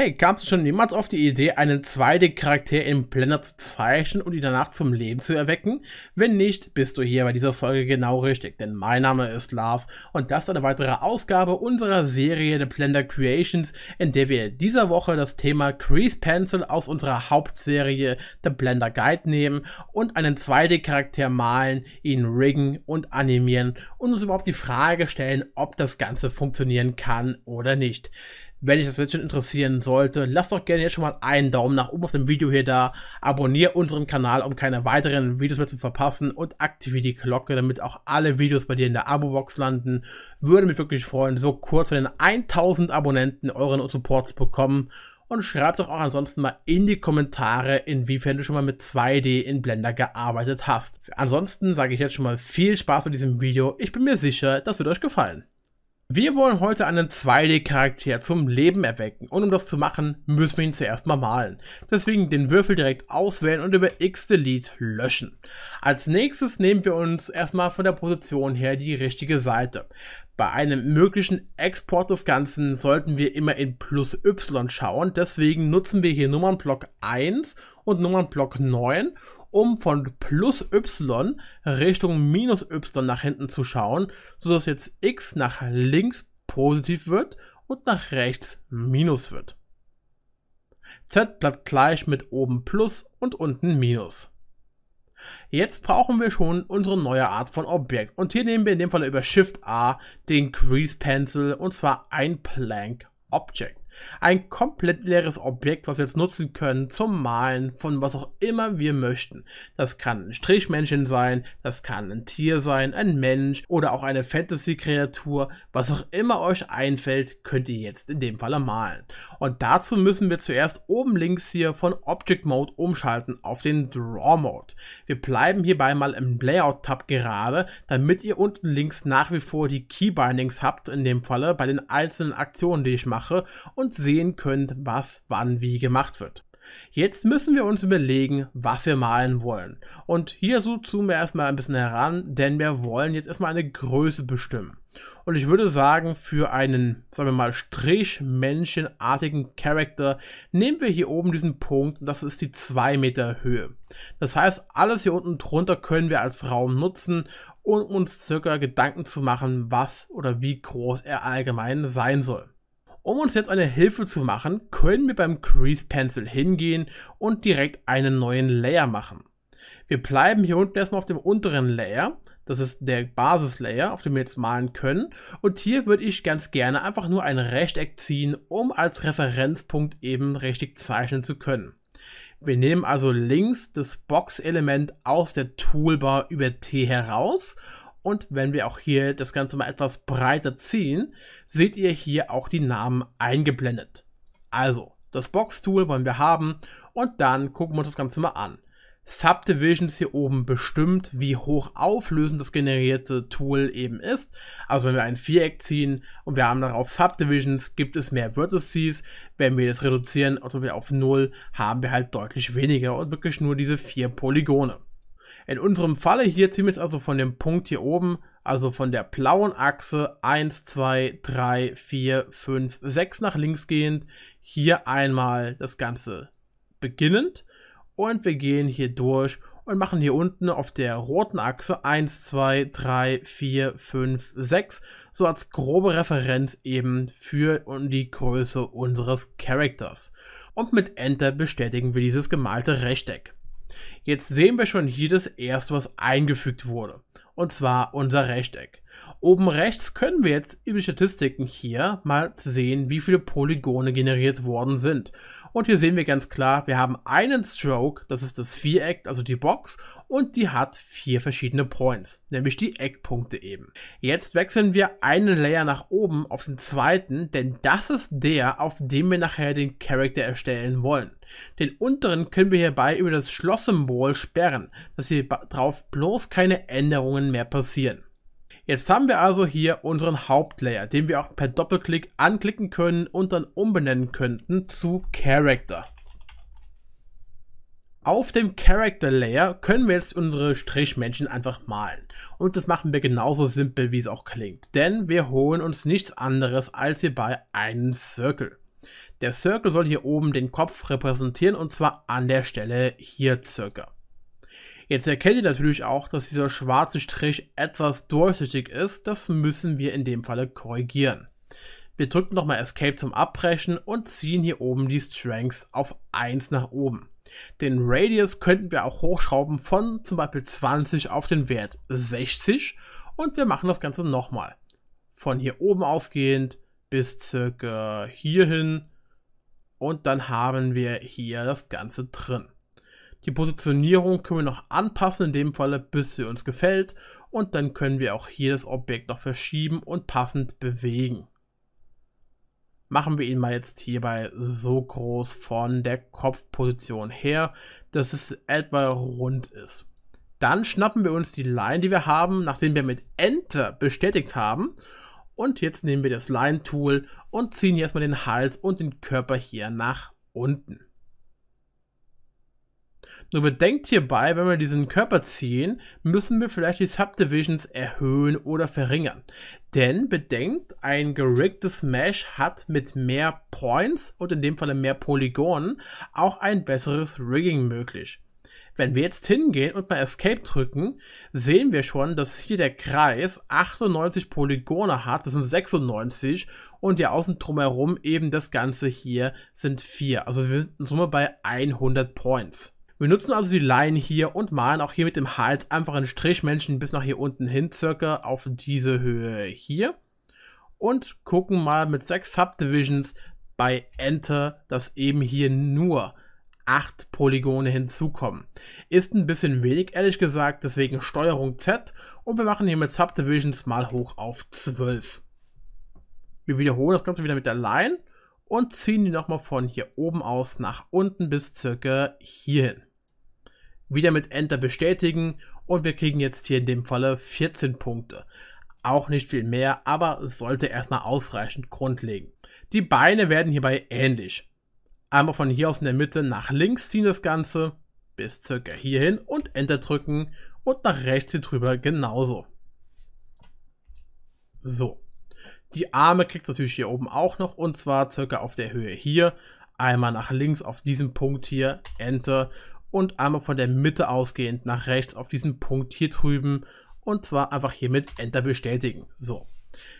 Hey, kamst du schon jemals auf die Idee, einen 2D-Charakter im Blender zu zeichnen und ihn danach zum Leben zu erwecken? Wenn nicht, bist du hier bei dieser Folge genau richtig, denn mein Name ist Lars und das ist eine weitere Ausgabe unserer Serie The Blender Creations, in der wir dieser Woche das Thema Crease Pencil aus unserer Hauptserie The Blender Guide nehmen und einen 2D-Charakter malen, ihn riggen und animieren und uns überhaupt die Frage stellen, ob das Ganze funktionieren kann oder nicht. Wenn dich das jetzt schon interessieren sollte, lass doch gerne jetzt schon mal einen Daumen nach oben auf dem Video hier da, abonniere unseren Kanal, um keine weiteren Videos mehr zu verpassen und aktiviere die Glocke, damit auch alle Videos bei dir in der Abo-Box landen. Würde mich wirklich freuen, so kurz vor den 1000 Abonnenten euren Support zu bekommen und schreibt doch auch ansonsten mal in die Kommentare, inwiefern du schon mal mit 2D in Blender gearbeitet hast. Ansonsten sage ich jetzt schon mal viel Spaß bei diesem Video. Ich bin mir sicher, das wird euch gefallen. Wir wollen heute einen 2D-Charakter zum Leben erwecken und um das zu machen, müssen wir ihn zuerst mal malen. Deswegen den Würfel direkt auswählen und über X-Delete löschen. Als nächstes nehmen wir uns erstmal von der Position her die richtige Seite. Bei einem möglichen Export des Ganzen sollten wir immer in plus Y schauen, deswegen nutzen wir hier Nummernblock 1 und Nummernblock 9 um von plus y Richtung minus y nach hinten zu schauen, sodass jetzt x nach links positiv wird und nach rechts minus wird. z bleibt gleich mit oben plus und unten minus. Jetzt brauchen wir schon unsere neue Art von Objekt und hier nehmen wir in dem Fall über Shift A den Grease Pencil und zwar ein Plank Object. Ein komplett leeres Objekt, was wir jetzt nutzen können zum Malen von was auch immer wir möchten. Das kann ein Strichmännchen sein, das kann ein Tier sein, ein Mensch oder auch eine Fantasy-Kreatur. Was auch immer euch einfällt, könnt ihr jetzt in dem Fall malen. Und dazu müssen wir zuerst oben links hier von Object Mode umschalten auf den Draw Mode. Wir bleiben hierbei mal im Layout-Tab gerade, damit ihr unten links nach wie vor die Keybindings habt, in dem Falle bei den einzelnen Aktionen, die ich mache und und sehen könnt, was wann wie gemacht wird. Jetzt müssen wir uns überlegen, was wir malen wollen. Und hier so zoomen wir erstmal ein bisschen heran, denn wir wollen jetzt erstmal eine Größe bestimmen. Und ich würde sagen, für einen, sagen wir mal, strichmännchenartigen Charakter nehmen wir hier oben diesen Punkt und das ist die 2 Meter Höhe. Das heißt, alles hier unten drunter können wir als Raum nutzen, um uns circa Gedanken zu machen, was oder wie groß er allgemein sein soll. Um uns jetzt eine Hilfe zu machen, können wir beim Crease Pencil hingehen und direkt einen neuen Layer machen. Wir bleiben hier unten erstmal auf dem unteren Layer, das ist der Basislayer, auf dem wir jetzt malen können. Und hier würde ich ganz gerne einfach nur ein Rechteck ziehen, um als Referenzpunkt eben richtig zeichnen zu können. Wir nehmen also links das Box-Element aus der Toolbar über T heraus und wenn wir auch hier das Ganze mal etwas breiter ziehen, seht ihr hier auch die Namen eingeblendet. Also, das Box-Tool wollen wir haben und dann gucken wir uns das Ganze mal an. Subdivisions hier oben bestimmt, wie hoch auflösend das generierte Tool eben ist. Also wenn wir ein Viereck ziehen und wir haben darauf Subdivisions, gibt es mehr Vertices. Wenn wir das reduzieren, also wir auf 0, haben wir halt deutlich weniger und wirklich nur diese vier Polygone. In unserem Falle hier ziehen wir jetzt also von dem Punkt hier oben, also von der blauen Achse 1, 2, 3, 4, 5, 6 nach links gehend, hier einmal das Ganze beginnend und wir gehen hier durch und machen hier unten auf der roten Achse 1, 2, 3, 4, 5, 6 so als grobe Referenz eben für die Größe unseres Charakters. Und mit Enter bestätigen wir dieses gemalte Rechteck. Jetzt sehen wir schon hier das erste, was eingefügt wurde. Und zwar unser Rechteck. Oben rechts können wir jetzt über die Statistiken hier mal sehen, wie viele Polygone generiert worden sind. Und hier sehen wir ganz klar, wir haben einen Stroke, das ist das Viereck, also die Box, und die hat vier verschiedene Points, nämlich die Eckpunkte eben. Jetzt wechseln wir einen Layer nach oben auf den zweiten, denn das ist der, auf dem wir nachher den Charakter erstellen wollen. Den unteren können wir hierbei über das Schlosssymbol sperren, dass hier drauf bloß keine Änderungen mehr passieren. Jetzt haben wir also hier unseren Hauptlayer, den wir auch per Doppelklick anklicken können und dann umbenennen könnten zu Character. Auf dem Character Layer können wir jetzt unsere Strichmännchen einfach malen. Und das machen wir genauso simpel, wie es auch klingt. Denn wir holen uns nichts anderes als hierbei einen Circle. Der Circle soll hier oben den Kopf repräsentieren und zwar an der Stelle hier circa. Jetzt erkennt ihr natürlich auch, dass dieser schwarze Strich etwas durchsichtig ist. Das müssen wir in dem Falle korrigieren. Wir drücken nochmal Escape zum Abbrechen und ziehen hier oben die Strengths auf 1 nach oben. Den Radius könnten wir auch hochschrauben von zum Beispiel 20 auf den Wert 60 und wir machen das Ganze nochmal. Von hier oben ausgehend bis circa hierhin und dann haben wir hier das Ganze drin. Die Positionierung können wir noch anpassen, in dem Falle, bis sie uns gefällt. Und dann können wir auch hier das Objekt noch verschieben und passend bewegen. Machen wir ihn mal jetzt hierbei so groß von der Kopfposition her, dass es etwa rund ist. Dann schnappen wir uns die Line, die wir haben, nachdem wir mit Enter bestätigt haben. Und jetzt nehmen wir das Line-Tool und ziehen erstmal den Hals und den Körper hier nach unten. Nur bedenkt hierbei, wenn wir diesen Körper ziehen, müssen wir vielleicht die Subdivisions erhöhen oder verringern. Denn bedenkt, ein geriggtes Mesh hat mit mehr Points und in dem Falle mehr Polygonen auch ein besseres Rigging möglich. Wenn wir jetzt hingehen und mal Escape drücken, sehen wir schon, dass hier der Kreis 98 Polygone hat, das sind 96 und ja außen drumherum eben das Ganze hier sind 4. Also wir sind in Summe bei 100 Points. Wir nutzen also die Line hier und malen auch hier mit dem Hals einfach einen Strichmenschen bis nach hier unten hin, circa auf diese Höhe hier. Und gucken mal mit sechs Subdivisions bei Enter, dass eben hier nur 8 Polygone hinzukommen. Ist ein bisschen wenig, ehrlich gesagt, deswegen Steuerung Z und wir machen hier mit Subdivisions mal hoch auf 12. Wir wiederholen das Ganze wieder mit der Line und ziehen die nochmal von hier oben aus nach unten bis circa hierhin wieder mit Enter bestätigen und wir kriegen jetzt hier in dem Falle 14 Punkte. Auch nicht viel mehr, aber sollte erstmal ausreichend grundlegen. Die Beine werden hierbei ähnlich. Einmal von hier aus in der Mitte nach links ziehen das Ganze bis circa hierhin und Enter drücken und nach rechts hier drüber genauso. So. Die Arme kriegt natürlich hier oben auch noch und zwar circa auf der Höhe hier. Einmal nach links auf diesem Punkt hier, Enter und einmal von der Mitte ausgehend nach rechts auf diesen Punkt hier drüben und zwar einfach hier mit Enter bestätigen. So,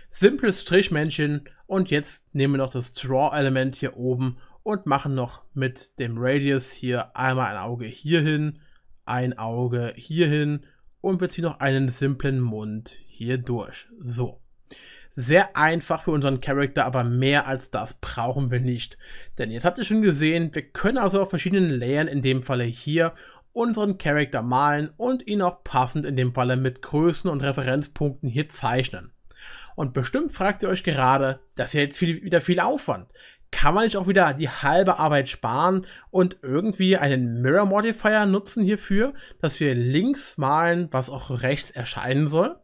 simples Strichmännchen und jetzt nehmen wir noch das Draw-Element hier oben und machen noch mit dem Radius hier einmal ein Auge hierhin, ein Auge hierhin und wir ziehen noch einen simplen Mund hier durch. So. Sehr einfach für unseren Charakter, aber mehr als das brauchen wir nicht. Denn jetzt habt ihr schon gesehen, wir können also auf verschiedenen Layern, in dem Falle hier, unseren Charakter malen und ihn auch passend in dem Falle mit Größen und Referenzpunkten hier zeichnen. Und bestimmt fragt ihr euch gerade, das ist ja jetzt viel, wieder viel Aufwand. Kann man nicht auch wieder die halbe Arbeit sparen und irgendwie einen Mirror Modifier nutzen hierfür, dass wir links malen, was auch rechts erscheinen soll?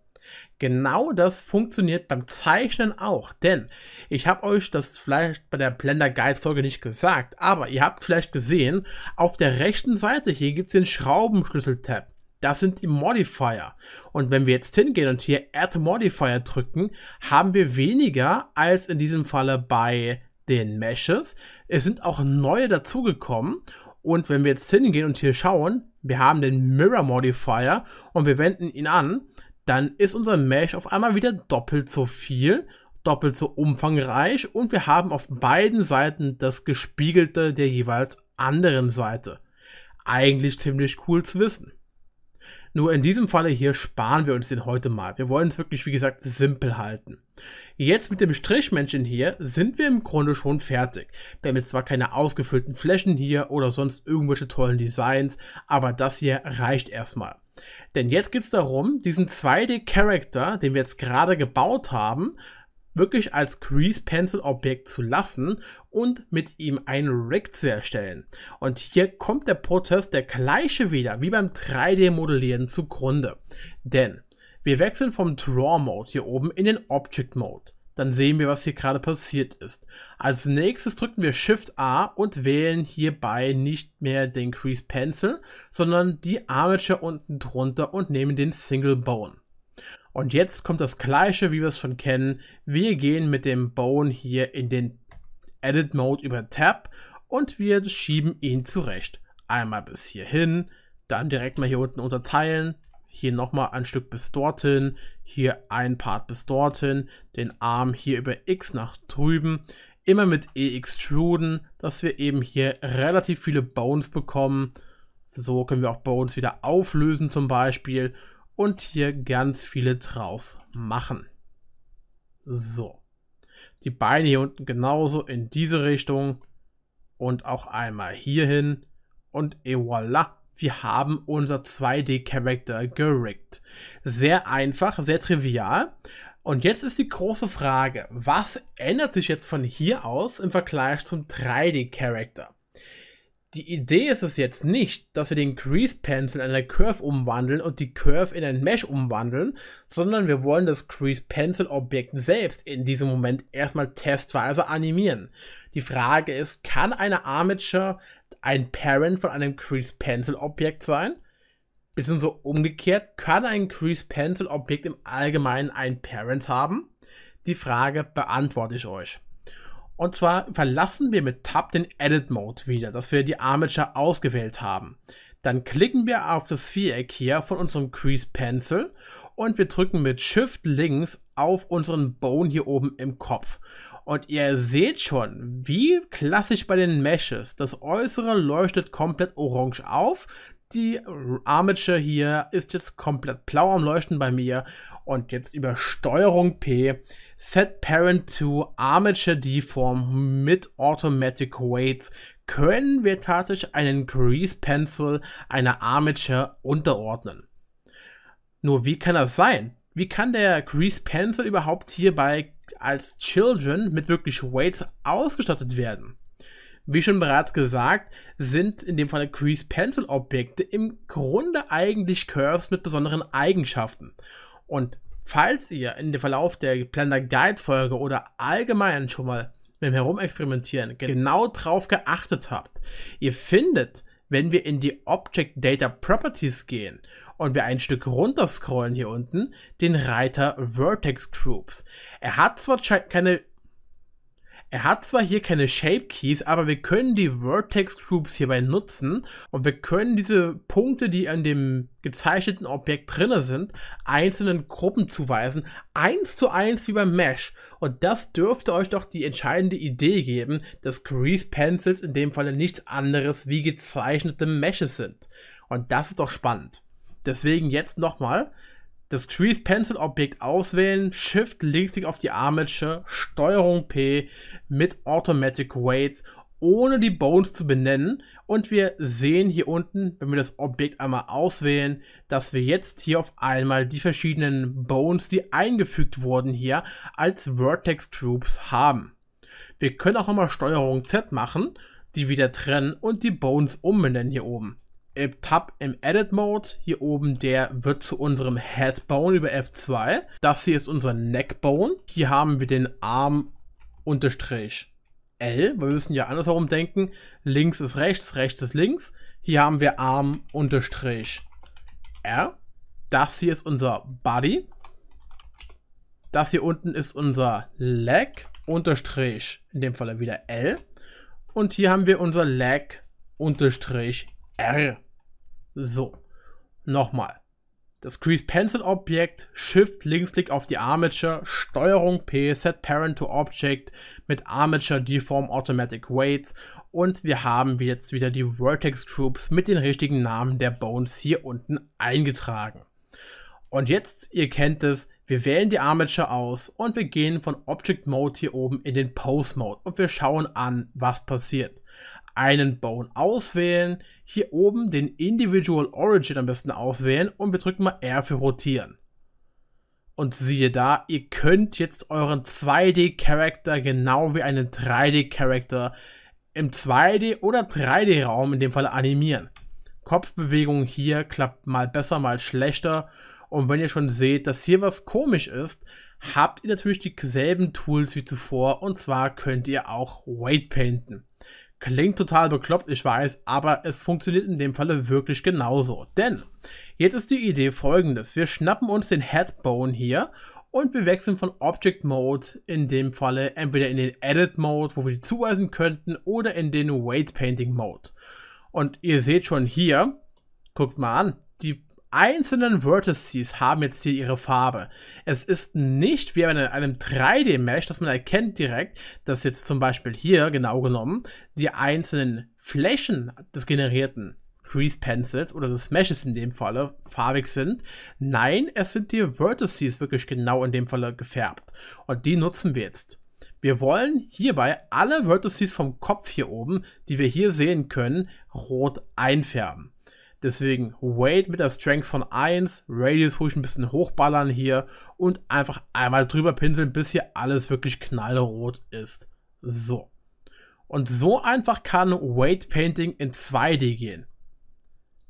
Genau das funktioniert beim Zeichnen auch, denn ich habe euch das vielleicht bei der Blender Guide Folge nicht gesagt, aber ihr habt vielleicht gesehen, auf der rechten Seite hier gibt es den Schraubenschlüssel-Tab. Das sind die Modifier. Und wenn wir jetzt hingehen und hier Add Modifier drücken, haben wir weniger als in diesem Falle bei den Meshes. Es sind auch neue dazugekommen. Und wenn wir jetzt hingehen und hier schauen, wir haben den Mirror Modifier und wir wenden ihn an, dann ist unser Mesh auf einmal wieder doppelt so viel, doppelt so umfangreich und wir haben auf beiden Seiten das Gespiegelte der jeweils anderen Seite. Eigentlich ziemlich cool zu wissen. Nur in diesem Falle hier sparen wir uns den heute mal. Wir wollen es wirklich, wie gesagt, simpel halten. Jetzt mit dem Strichmännchen hier sind wir im Grunde schon fertig. Wir haben jetzt zwar keine ausgefüllten Flächen hier oder sonst irgendwelche tollen Designs, aber das hier reicht erstmal. Denn jetzt geht es darum, diesen 2D-Charakter, den wir jetzt gerade gebaut haben, wirklich als Grease Pencil Objekt zu lassen und mit ihm einen Rig zu erstellen. Und hier kommt der Prozess der gleiche wieder wie beim 3D Modellieren zugrunde. Denn wir wechseln vom Draw Mode hier oben in den Object Mode. Dann sehen wir, was hier gerade passiert ist. Als nächstes drücken wir Shift A und wählen hierbei nicht mehr den Crease Pencil, sondern die Armature unten drunter und nehmen den Single Bone. Und jetzt kommt das gleiche, wie wir es schon kennen. Wir gehen mit dem Bone hier in den Edit Mode über Tab und wir schieben ihn zurecht. Einmal bis hierhin, dann direkt mal hier unten unterteilen, hier nochmal ein Stück bis dorthin, hier ein Part bis dorthin, den Arm hier über X nach drüben, immer mit E extruden, dass wir eben hier relativ viele Bones bekommen. So können wir auch Bones wieder auflösen zum Beispiel und hier ganz viele draus machen. So. Die Beine hier unten genauso in diese Richtung und auch einmal hierhin und et voilà wir haben unser 2D-Charakter gerickt. Sehr einfach, sehr trivial. Und jetzt ist die große Frage, was ändert sich jetzt von hier aus im Vergleich zum 3D-Charakter? Die Idee ist es jetzt nicht, dass wir den Crease Pencil in eine Curve umwandeln und die Curve in ein Mesh umwandeln, sondern wir wollen das Crease Pencil Objekt selbst in diesem Moment erstmal testweise animieren. Die Frage ist, kann eine Armature ein Parent von einem Crease Pencil Objekt sein. Bisschen so umgekehrt, kann ein Crease Pencil Objekt im Allgemeinen ein Parent haben? Die Frage beantworte ich euch. Und zwar verlassen wir mit Tab den Edit Mode wieder, dass wir die Armature ausgewählt haben. Dann klicken wir auf das Viereck hier von unserem Crease Pencil und wir drücken mit Shift links auf unseren Bone hier oben im Kopf. Und ihr seht schon, wie klassisch bei den Meshes, das Äußere leuchtet komplett orange auf. Die Armature hier ist jetzt komplett blau am Leuchten bei mir. Und jetzt über Steuerung P, Set Parent to Armature Deform mit Automatic Weights können wir tatsächlich einen Grease Pencil einer Armature unterordnen. Nur wie kann das sein? Wie kann der Grease Pencil überhaupt hier bei als Children mit wirklich Weights ausgestattet werden. Wie schon bereits gesagt, sind in dem Falle Crease Pencil Objekte im Grunde eigentlich Curves mit besonderen Eigenschaften. Und falls ihr in dem Verlauf der Blender Guide Folge oder allgemein schon mal mit dem Herumexperimentieren genau drauf geachtet habt, ihr findet, wenn wir in die Object Data Properties gehen und wir ein Stück runter scrollen hier unten, den Reiter Vertex Groups. Er hat zwar keine er hat zwar hier keine Shape Keys, aber wir können die Vertex Groups hierbei nutzen und wir können diese Punkte, die an dem gezeichneten Objekt drinne sind, einzelnen Gruppen zuweisen, eins zu eins wie beim Mesh. Und das dürfte euch doch die entscheidende Idee geben, dass Grease Pencils in dem Falle nichts anderes wie gezeichnete Meshes sind. Und das ist doch spannend. Deswegen jetzt nochmal das Crease Pencil Objekt auswählen, Shift Linksklick auf die Armature, Steuerung P mit Automatic Weights, ohne die Bones zu benennen. Und wir sehen hier unten, wenn wir das Objekt einmal auswählen, dass wir jetzt hier auf einmal die verschiedenen Bones, die eingefügt wurden hier, als Vertex Troops haben. Wir können auch nochmal Steuerung Z machen, die wieder trennen und die Bones umbenennen hier oben im Tab im Edit Mode hier oben, der wird zu unserem Headbone über F2. Das hier ist unser Neckbone. Hier haben wir den Arm unterstrich L, weil wir müssen ja andersherum denken. Links ist rechts, rechts ist links. Hier haben wir Arm unterstrich R. Das hier ist unser Body. Das hier unten ist unser Leg unterstrich, in dem Fall wieder L. Und hier haben wir unser Leg unterstrich R. So, nochmal. Das Crease Pencil Objekt, Shift Linksklick auf die Armature, Steuerung P, Set Parent to Object mit Armature Deform Automatic Weights und wir haben jetzt wieder die Vertex Groups mit den richtigen Namen der Bones hier unten eingetragen. Und jetzt, ihr kennt es, wir wählen die Armature aus und wir gehen von Object Mode hier oben in den Pose Mode und wir schauen an, was passiert einen Bone auswählen, hier oben den Individual Origin am besten auswählen und wir drücken mal R für rotieren. Und siehe da, ihr könnt jetzt euren 2D-Charakter genau wie einen 3D-Charakter im 2D- oder 3D-Raum in dem Fall animieren. Kopfbewegung hier klappt mal besser, mal schlechter. Und wenn ihr schon seht, dass hier was komisch ist, habt ihr natürlich dieselben Tools wie zuvor. Und zwar könnt ihr auch Weight painten. Klingt total bekloppt, ich weiß, aber es funktioniert in dem Falle wirklich genauso. Denn jetzt ist die Idee folgendes. Wir schnappen uns den Headbone hier und wir wechseln von Object Mode in dem Falle entweder in den Edit Mode, wo wir die zuweisen könnten, oder in den Weight Painting Mode. Und ihr seht schon hier, guckt mal an, die einzelnen Vertices haben jetzt hier ihre Farbe. Es ist nicht wie bei einem 3D-Mesh, dass man erkennt direkt, dass jetzt zum Beispiel hier genau genommen die einzelnen Flächen des generierten Crease Pencils oder des Meshes in dem Falle farbig sind. Nein, es sind die Vertices wirklich genau in dem Falle gefärbt. Und die nutzen wir jetzt. Wir wollen hierbei alle Vertices vom Kopf hier oben, die wir hier sehen können, rot einfärben. Deswegen Weight mit der Strength von 1, Radius ruhig ein bisschen hochballern hier und einfach einmal drüber pinseln, bis hier alles wirklich knallrot ist. So. Und so einfach kann Weight Painting in 2D gehen.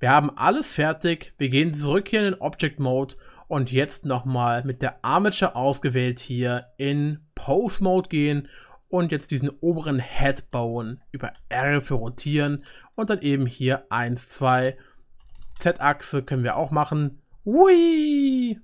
Wir haben alles fertig, wir gehen zurück hier in den Object Mode und jetzt nochmal mit der Armature ausgewählt hier in Pose Mode gehen und jetzt diesen oberen Head bauen, über R für rotieren und dann eben hier 1, 2, 3 Z-Achse können wir auch machen. Hui!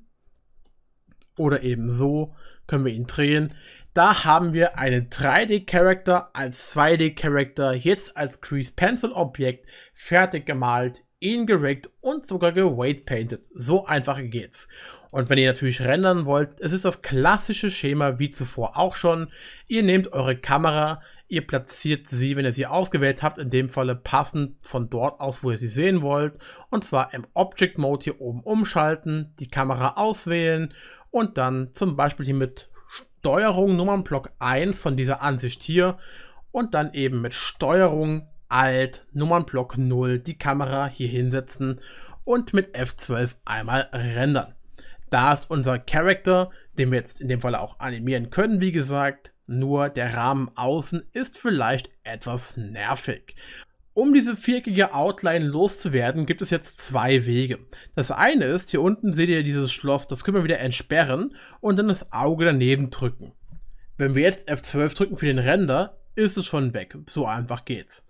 Oder eben so können wir ihn drehen. Da haben wir einen 3 d character als 2 d character jetzt als Crease Pencil Objekt, fertig gemalt, ihn gerickt und sogar geweight painted. So einfach geht's. Und wenn ihr natürlich rendern wollt, es ist das klassische Schema wie zuvor auch schon. Ihr nehmt eure Kamera, Ihr platziert sie, wenn ihr sie ausgewählt habt, in dem Falle passend von dort aus, wo ihr sie sehen wollt. Und zwar im Object Mode hier oben umschalten, die Kamera auswählen und dann zum Beispiel hier mit Steuerung Nummernblock 1 von dieser Ansicht hier und dann eben mit Steuerung Alt Nummernblock 0 die Kamera hier hinsetzen und mit F12 einmal rendern. Da ist unser Character, den wir jetzt in dem Fall auch animieren können, wie gesagt, nur der Rahmen außen ist vielleicht etwas nervig. Um diese viereckige Outline loszuwerden, gibt es jetzt zwei Wege. Das eine ist, hier unten seht ihr dieses Schloss, das können wir wieder entsperren und dann das Auge daneben drücken. Wenn wir jetzt F12 drücken für den Render, ist es schon weg. So einfach geht's.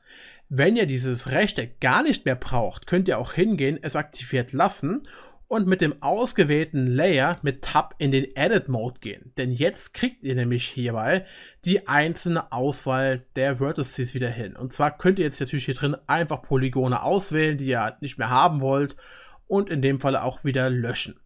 Wenn ihr dieses Rechteck gar nicht mehr braucht, könnt ihr auch hingehen, es aktiviert lassen und mit dem ausgewählten Layer mit Tab in den Edit Mode gehen. Denn jetzt kriegt ihr nämlich hierbei die einzelne Auswahl der Vertices wieder hin. Und zwar könnt ihr jetzt natürlich hier drin einfach Polygone auswählen, die ihr nicht mehr haben wollt und in dem Falle auch wieder löschen.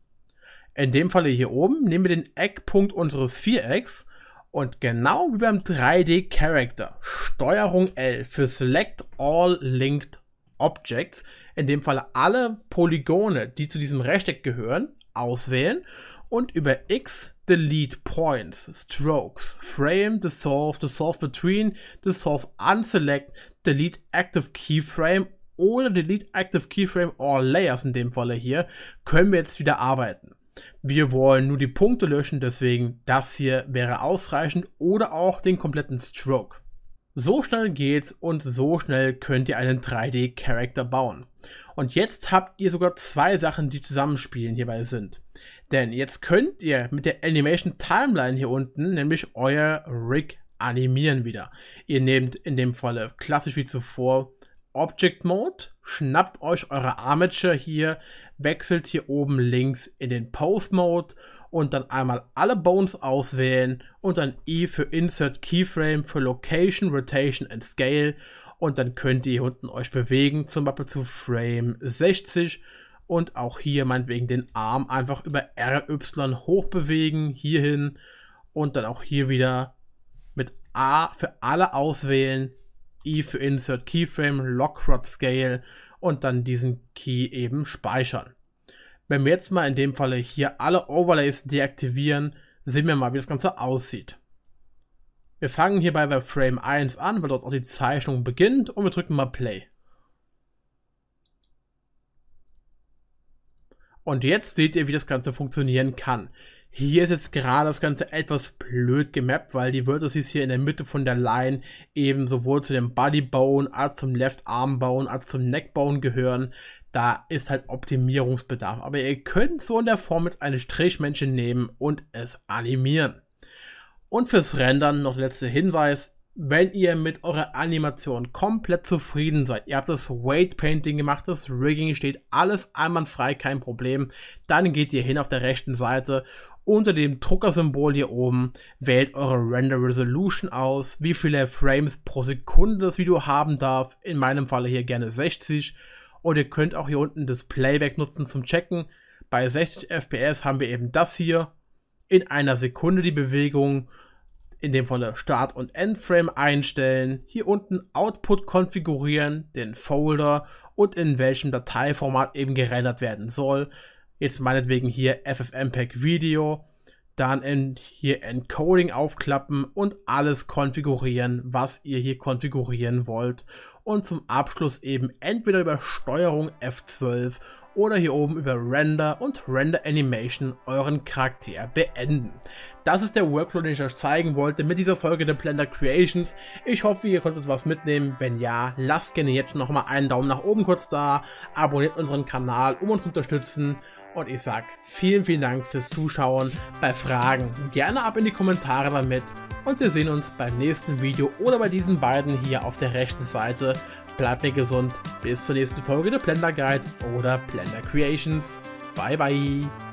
In dem Falle hier oben nehmen wir den Eckpunkt unseres Vierecks und genau wie beim 3D Character, Steuerung L für Select All Linked Objects in dem Fall alle Polygone, die zu diesem Rechteck gehören, auswählen und über X delete points, strokes, frame, dissolve, dissolve between, dissolve unselect, delete active keyframe oder delete active keyframe All layers in dem Falle hier, können wir jetzt wieder arbeiten. Wir wollen nur die Punkte löschen, deswegen das hier wäre ausreichend oder auch den kompletten Stroke. So schnell geht's und so schnell könnt ihr einen 3D-Charakter bauen. Und jetzt habt ihr sogar zwei Sachen, die zusammenspielen hierbei sind. Denn jetzt könnt ihr mit der Animation Timeline hier unten nämlich euer Rig animieren wieder. Ihr nehmt in dem Falle klassisch wie zuvor Object Mode, schnappt euch eure Armature hier, wechselt hier oben links in den Post Mode und dann einmal alle Bones auswählen und dann I für Insert Keyframe für Location, Rotation and Scale und dann könnt ihr hier unten euch bewegen, zum Beispiel zu Frame 60 und auch hier meinetwegen den Arm einfach über RY hoch bewegen, hierhin und dann auch hier wieder mit A für alle auswählen, I für Insert Keyframe, Lockrod Scale und dann diesen Key eben speichern wenn wir jetzt mal in dem Falle hier alle Overlays deaktivieren, sehen wir mal, wie das Ganze aussieht. Wir fangen hierbei bei Frame 1 an, weil dort auch die Zeichnung beginnt und wir drücken mal Play. Und jetzt seht ihr, wie das Ganze funktionieren kann. Hier ist jetzt gerade das Ganze etwas blöd gemappt, weil die Vertices hier in der Mitte von der Line eben sowohl zu dem Bodybone als zum Left Arm Bone als zum Neck Bone gehören da ist halt Optimierungsbedarf. Aber ihr könnt so in der Form jetzt eine Strichmännchen nehmen und es animieren. Und fürs Rendern noch letzter Hinweis. Wenn ihr mit eurer Animation komplett zufrieden seid, ihr habt das Weight Painting gemacht, das Rigging steht, alles einwandfrei, kein Problem, dann geht ihr hin auf der rechten Seite unter dem Druckersymbol hier oben wählt eure Render Resolution aus, wie viele Frames pro Sekunde das Video haben darf, in meinem Falle hier gerne 60 und ihr könnt auch hier unten das Playback nutzen zum Checken. Bei 60 FPS haben wir eben das hier. In einer Sekunde die Bewegung, in dem der Start- und Endframe einstellen. Hier unten Output konfigurieren, den Folder und in welchem Dateiformat eben gerendert werden soll. Jetzt meinetwegen hier FFmpeg Video. Dann hier Encoding aufklappen und alles konfigurieren, was ihr hier konfigurieren wollt und zum Abschluss eben entweder über Steuerung F12 oder hier oben über Render und Render Animation euren Charakter beenden. Das ist der Workflow, den ich euch zeigen wollte mit dieser Folge der Blender Creations. Ich hoffe, ihr konntet was mitnehmen. Wenn ja, lasst gerne jetzt nochmal einen Daumen nach oben kurz da, abonniert unseren Kanal, um uns zu unterstützen und ich sag vielen, vielen Dank fürs Zuschauen. Bei Fragen gerne ab in die Kommentare damit. Und wir sehen uns beim nächsten Video oder bei diesen beiden hier auf der rechten Seite. Bleibt mir gesund. Bis zur nächsten Folge der Blender Guide oder Blender Creations. Bye, bye.